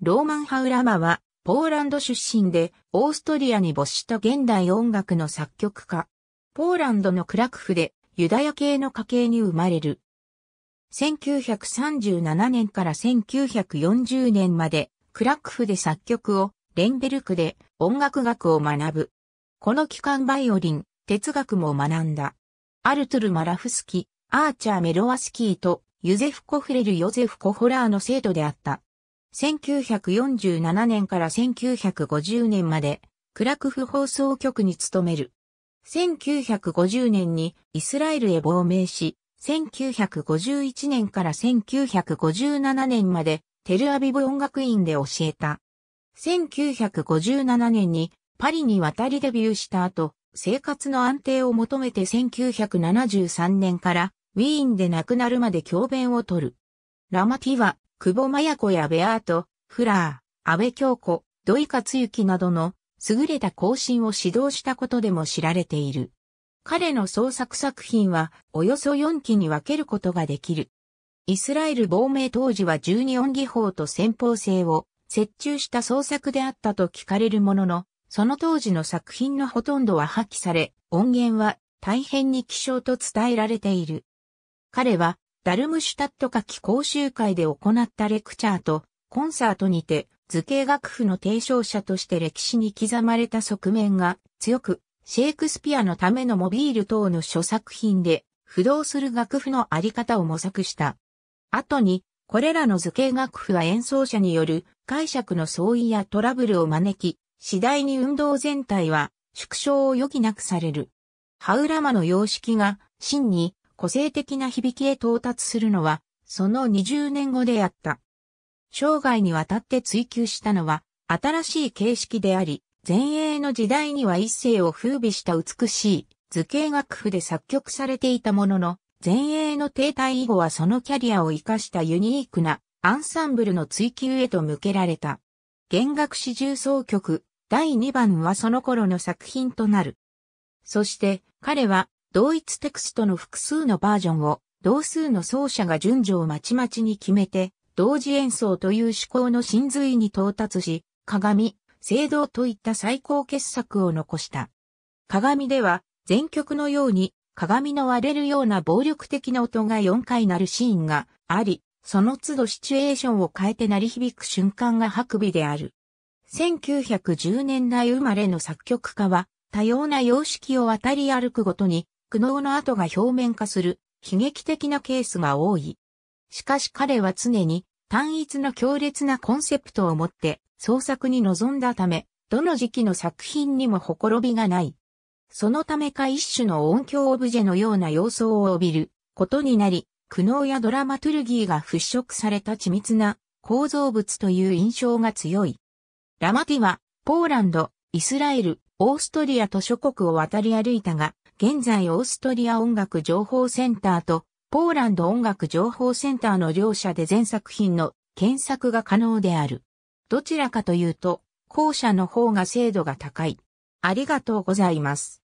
ローマン・ハウラマは、ポーランド出身で、オーストリアに没した現代音楽の作曲家。ポーランドのクラクフで、ユダヤ系の家系に生まれる。1937年から1940年まで、クラクフで作曲を、レンベルクで音楽学を学ぶ。この期間バイオリン、哲学も学んだ。アルトゥル・マラフスキ、アーチャー・メロワスキーと、ユゼフ・コフレル・ヨゼフ・コホラーの生徒であった。1947年から1950年まで、クラクフ放送局に勤める。1950年にイスラエルへ亡命し、1951年から1957年までテルアビブ音楽院で教えた。1957年にパリに渡りデビューした後、生活の安定を求めて1973年からウィーンで亡くなるまで教鞭を取る。ラマティは久保真也子やベアート、フラー、安倍京子、土井克幸などの優れた後進を指導したことでも知られている。彼の創作作品はおよそ4期に分けることができる。イスラエル亡命当時は十二音技法と先方性を折衷した創作であったと聞かれるものの、その当時の作品のほとんどは破棄され、音源は大変に希少と伝えられている。彼はダルムシュタット夏季講習会で行ったレクチャーとコンサートにて図形学府の提唱者として歴史に刻まれた側面が強く、シェイクスピアのためのモビール等の諸作品で、浮動する楽譜のあり方を模索した。後に、これらの図形楽譜は演奏者による解釈の相違やトラブルを招き、次第に運動全体は縮小を余儀なくされる。ハウラマの様式が真に個性的な響きへ到達するのは、その20年後であった。生涯にわたって追求したのは、新しい形式であり、前衛の時代には一世を風靡した美しい図形楽譜で作曲されていたものの、前衛の停滞以後はそのキャリアを活かしたユニークなアンサンブルの追求へと向けられた。弦楽四重奏曲第2番はその頃の作品となる。そして彼は同一テクストの複数のバージョンを、同数の奏者が順序をまちまちに決めて、同時演奏という思考の真髄に到達し、鏡、聖堂といった最高傑作を残した。鏡では、全曲のように、鏡の割れるような暴力的な音が4回鳴るシーンがあり、その都度シチュエーションを変えて鳴り響く瞬間が白尾である。1910年代生まれの作曲家は、多様な様式を渡り歩くごとに、苦悩の跡が表面化する悲劇的なケースが多い。しかし彼は常に単一の強烈なコンセプトを持って創作に臨んだため、どの時期の作品にもほころびがない。そのためか一種の音響オブジェのような様相を帯びることになり、苦悩やドラマトゥルギーが払拭された緻密な構造物という印象が強い。ラマティは、ポーランド、イスラエル、オーストリアと諸国を渡り歩いたが、現在オーストリア音楽情報センターとポーランド音楽情報センターの両社で全作品の検索が可能である。どちらかというと、後者の方が精度が高い。ありがとうございます。